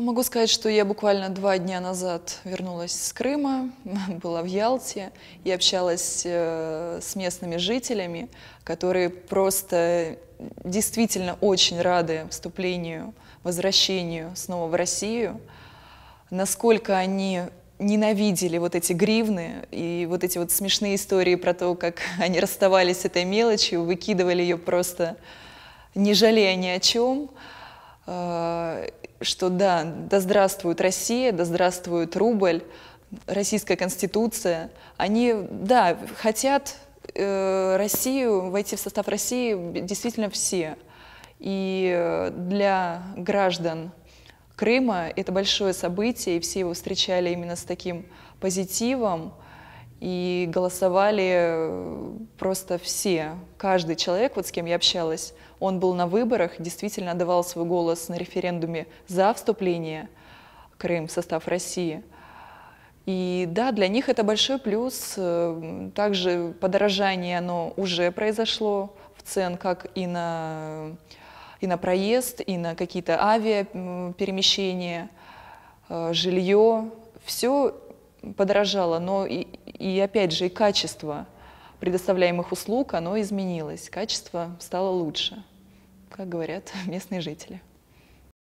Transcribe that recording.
Ну, могу сказать, что я буквально два дня назад вернулась с Крыма, была в Ялте и общалась э, с местными жителями, которые просто действительно очень рады вступлению, возвращению снова в Россию. Насколько они ненавидели вот эти гривны и вот эти вот смешные истории про то, как они расставались с этой мелочью, выкидывали ее просто, не жалея ни о чем. Э, что да, да здравствует Россия, да здравствует рубль, российская конституция. Они, да, хотят э, Россию, войти в состав России действительно все. И для граждан Крыма это большое событие, и все его встречали именно с таким позитивом. И голосовали э, просто все, каждый человек, вот с кем я общалась, он был на выборах, действительно давал свой голос на референдуме за вступление Крым в состав России. И да, для них это большой плюс. Э, также подорожание, оно уже произошло в цен, как и на, и на проезд, и на какие-то авиаперемещения, э, жилье. Все подорожало, но и, и опять же и качество предоставляемых услуг, оно изменилось, качество стало лучше, как говорят местные жители.